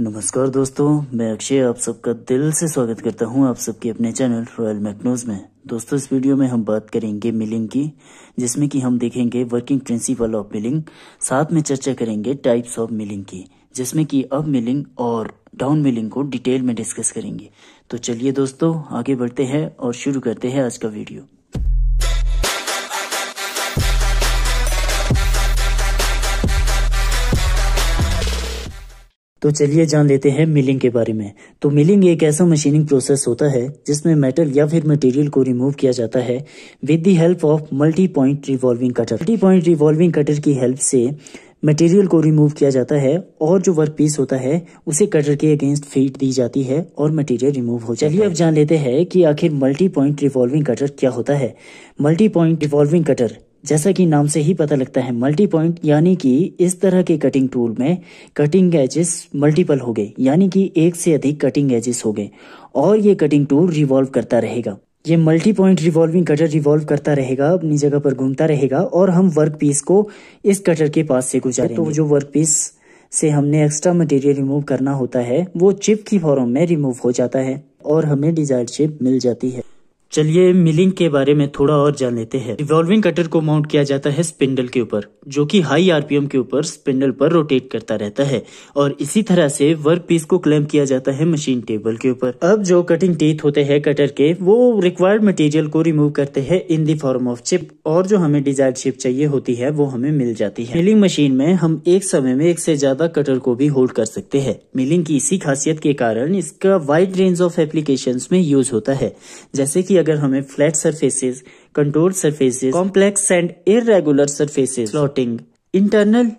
नमस्कार दोस्तों मैं अक्षय आप सबका दिल से स्वागत करता हूं आप सबके अपने चैनल रॉयल मैकनोज में दोस्तों इस वीडियो में हम बात करेंगे मिलिंग की जिसमें कि हम देखेंगे वर्किंग प्रिंसिपल ऑफ मिलिंग साथ में चर्चा करेंगे टाइप्स ऑफ मिलिंग की जिसमें कि अप मिलिंग और डाउन मिलिंग को डिटेल में डिस्कस करेंगे तो चलिए दोस्तों आगे बढ़ते हैं और शुरू करते हैं आज का वीडियो तो चलिए जान लेते हैं मिलिंग के बारे में तो मिलिंग एक ऐसा मशीनिंग प्रोसेस होता है जिसमें मेटल या फिर मटेरियल को रिमूव किया जाता है with the help of multi point revolving cutter multi point revolving cutter की हेल्प से मटेरियल को रिमूव किया जाता है और जो वर्क पीस होता है उसे कटर के अगेंस्ट फीट दी जाती है और मटेरियल रिमूव हो जाता है अब जान लेते हैं कि आखिर मल्टी पॉइंट रिवॉल्विंग कटर क्या होता है मल्टी पॉइंट रिवॉल्विंग कटर जैसा कि नाम से ही पता लगता है मल्टी पॉइंट यानी कि इस तरह के कटिंग टूल में कटिंग एजेस मल्टीपल हो गए यानी कि एक से अधिक कटिंग एजेस हो गए और ये कटिंग टूल रिवॉल्व करता रहेगा ये multi point revolving cutter revolve करता रहेगा अपनी जगह पर घूमता रहेगा और हम वर्क पीस को इस कटर के पास से गुजारे तो जो वर्क पीस से हमने एक्स्ट्रा मटेरियल रिमूव करना होता है वो चिप की फॉर्म में रिमूव हो जाता है और हमें डिजायर चिप मिल जाती है चलिए मिलिंग के बारे में थोड़ा और जान लेते हैं रिवॉल्विंग कटर को माउंट किया जाता है स्पिंडल के ऊपर जो कि हाई आरपीएम के ऊपर स्पिंडल पर रोटेट करता रहता है और इसी तरह से वर्क पीस को क्लेम किया जाता है मशीन टेबल के ऊपर अब जो कटिंग टीथ होते हैं कटर के वो रिक्वायर्ड मटेरियल को रिमूव करते हैं in the form of chip और जो हमें डिजायर चिप चाहिए होती है वो हमें मिल जाती है मिलिंग मशीन में हम एक समय में एक से ज्यादा कटर को भी होल्ड कर सकते हैं मिलिंग की इसी खासियत के कारण इसका वाइड रेंज ऑफ एप्लीकेशन में यूज होता है जैसे की अगर हमें flat surfaces control surfaces complex and irregular surfaces floating internal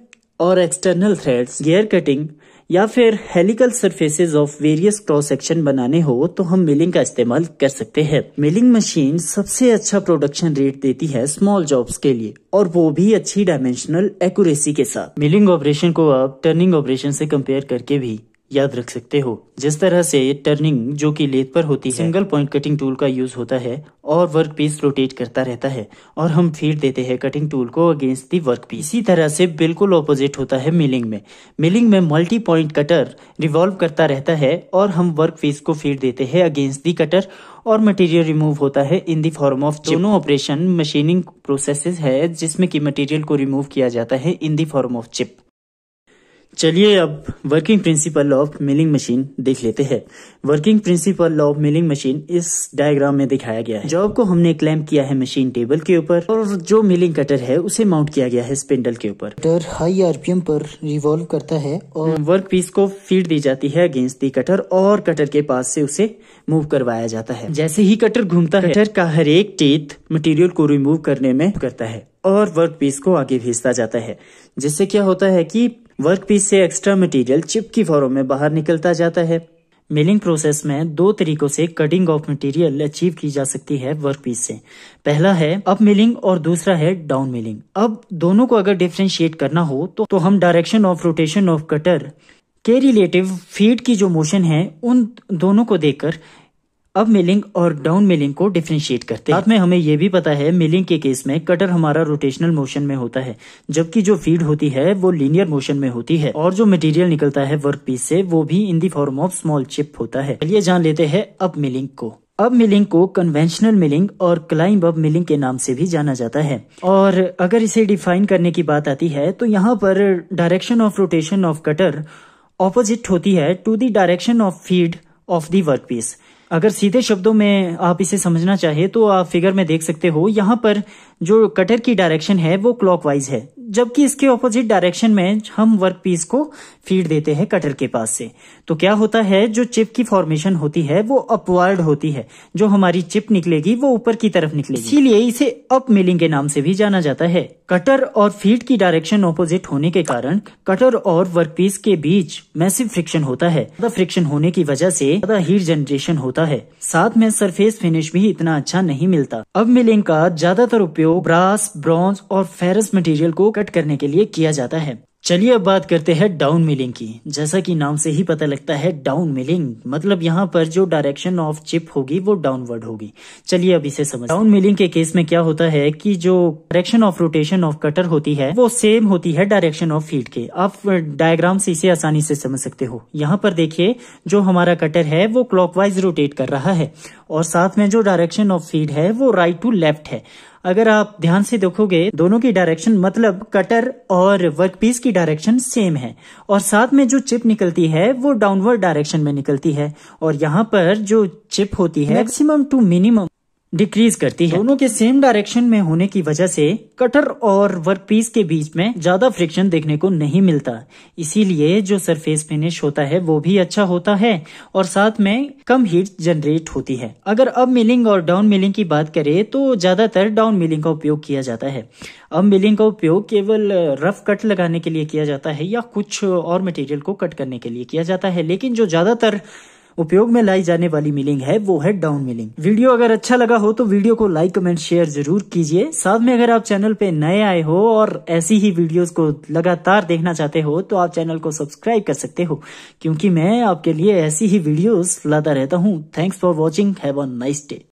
और एक्सटर्नल थ्रेड्स गेयर कटिंग या फिर helical surfaces of various cross section बनाने हो तो हम मिलिंग का इस्तेमाल कर सकते हैं मिलिंग मशीन सबसे अच्छा प्रोडक्शन रेट देती है स्मॉल जॉब्स के लिए और वो भी अच्छी डायमेंशनल एक्यूरेसी के साथ मिलिंग ऑपरेशन को आप टर्निंग ऑपरेशन से कंपेयर करके भी याद रख सकते हो जिस तरह से टर्निंग जो कि लेथ पर होती है सिंगल पॉइंट कटिंग टूल का यूज होता है और वर्क पीस रोटेट करता रहता है और हम फीड देते हैं कटिंग टूल को अगेंस्ट दी वर्क पीस इसी तरह से बिल्कुल ऑपोजिट होता है मिलिंग में मिलिंग में मल्टी पॉइंट कटर रिवॉल्व करता रहता है और हम वर्क पीस को फीड देते हैं अगेंस्ट दी कटर और मटेरियल रिमूव होता है इन दी फॉर्म ऑफ दोनों ऑपरेशन मशीनिंग प्रोसेसेस है जिसमें कि मटेरियल को रिमूव किया जाता है in the form of chip चलिए अब working principle of milling machine देख लेते हैं working principle of milling machine इस डायग्राम में दिखाया गया है जॉब को हमने क्लैम्प किया है मशीन टेबल के ऊपर और जो मिलिंग कटर है उसे माउंट किया गया है स्पिंडल के ऊपर कटर हाई आरपीएम पर रिवॉल्व करता है और वर्क hmm, पीस को फीड दी जाती है अगेंस्ट दी कटर और कटर के पास से उसे मूव करवाया जाता है जैसे ही कटर घूमता है कटर का हर एक टीत मटेरियल को रिमूव करने में करता है और वर्क पीस को आगे भेजता जाता है जिससे क्या होता है कि वर्क पीस से एक्स्ट्रा मटेरियल चिप की फॉर्म में बाहर निकलता जाता है मिलिंग प्रोसेस में दो तरीकों से कटिंग ऑफ मटेरियल अचीव की जा सकती है वर्क पीस से पहला है अप मिलिंग और दूसरा है डाउन मिलिंग अब दोनों को अगर डिफ्रेंशिएट करना हो तो, तो हम direction of rotation of cutter के रिलेटिव फीड की जो मोशन है उन दोनों को देखकर अब मिलिंग और डाउन मिलिंग को डिफ्रेंशिएट करते हैं साथ में हमें यह भी पता है मिलिंग के केस में कटर हमारा रोटेशनल मोशन में होता है जबकि जो फीड होती है वो लीनियर मोशन में होती है और जो मटेरियल निकलता है वर्क पीस से वो भी in the form of small chip होता है चलिए जान लेते हैं अब मिलिंग को अब मिलिंग को कन्वेंशनल मिलिंग और क्लाइंब अब मिलिंग के नाम से भी जाना जाता है और अगर इसे डिफाइन करने की बात आती है तो यहाँ पर direction of rotation of cutter opposite होती है to the direction of feed of the work piece अगर सीधे शब्दों में आप इसे समझना चाहे तो आप फिगर में देख सकते हो यहाँ पर जो कटर की डायरेक्शन है वो क्लॉकवाइज है जबकि इसके ऑपोजिट डायरेक्शन में हम वर्क पीस को फीड देते हैं कटर के पास से तो क्या होता है जो चिप की फॉर्मेशन होती है वो अपवर्ड होती है जो हमारी चिप निकलेगी वो ऊपर की तरफ निकलेगी इसीलिए इसे अप मिलिंग के नाम से भी जाना जाता है कटर और फीड की डायरेक्शन ऑपोजिट होने के कारण कटर और वर्क पीस के बीच मैसिव फ्रिक्शन होता है ज्यादा फ्रिक्शन होने की वजह से ज्यादा हीट जनरेशन होता है साथ में सरफेस फिनिश भी इतना अच्छा नहीं मिलता अब मिलिंग का ज्यादातर उपयोग उपयोग ब्रास ब्रॉन्ज और फेरस मटेरियल को कट करने के लिए किया जाता है चलिए अब बात करते हैं डाउन मिलिंग की जैसा कि नाम से ही पता लगता है डाउन मिलिंग मतलब यहाँ पर जो डायरेक्शन ऑफ चिप होगी वो डाउनवर्ड होगी चलिए अब इसे समझ डाउन मिलिंग के केस में क्या होता है कि जो direction of rotation of cutter होती है वो सेम होती है डायरेक्शन ऑफ फीड के आप डायग्राम से इसे आसानी से समझ सकते हो यहाँ पर देखिए जो हमारा कटर है वो क्लॉकवाइज रोटेट कर रहा है और साथ में जो डायरेक्शन ऑफ फीड है वो राइट टू लेफ्ट है अगर आप ध्यान से देखोगे दोनों की डायरेक्शन मतलब कटर और वर्कपीस की डायरेक्शन सेम है और साथ में जो चिप निकलती है वो डाउनवर्ड डायरेक्शन में निकलती है और यहाँ पर जो चिप होती है मैक्सिमम टू मिनिमम डिक्रीज करती है दोनों के सेम डायरेक्शन में होने की वजह से कटर और वर्कपीस के बीच में ज्यादा फ्रिक्शन देखने को नहीं मिलता इसीलिए जो सरफेस फिनिश होता है वो भी अच्छा होता है और साथ में कम हीट जनरेट होती है अगर अब मिलिंग और डाउन मिलिंग की बात करें तो ज्यादातर डाउन मिलिंग का उपयोग किया जाता है अब मिलिंग का उपयोग केवल रफ कट लगाने के लिए किया जाता है या कुछ और मटेरियल को कट करने के लिए किया जाता है लेकिन जो ज्यादातर उपयोग में लाई जाने वाली मिलिंग है वो है डाउन मिलिंग वीडियो अगर अच्छा लगा हो तो वीडियो को लाइक कमेंट शेयर जरूर कीजिए साथ में अगर आप चैनल पे नए आए हो और ऐसी ही वीडियोस को लगातार देखना चाहते हो तो आप चैनल को सब्सक्राइब कर सकते हो क्योंकि मैं आपके लिए ऐसी ही वीडियोस लाता रहता हूँ thanks for watching have a nice day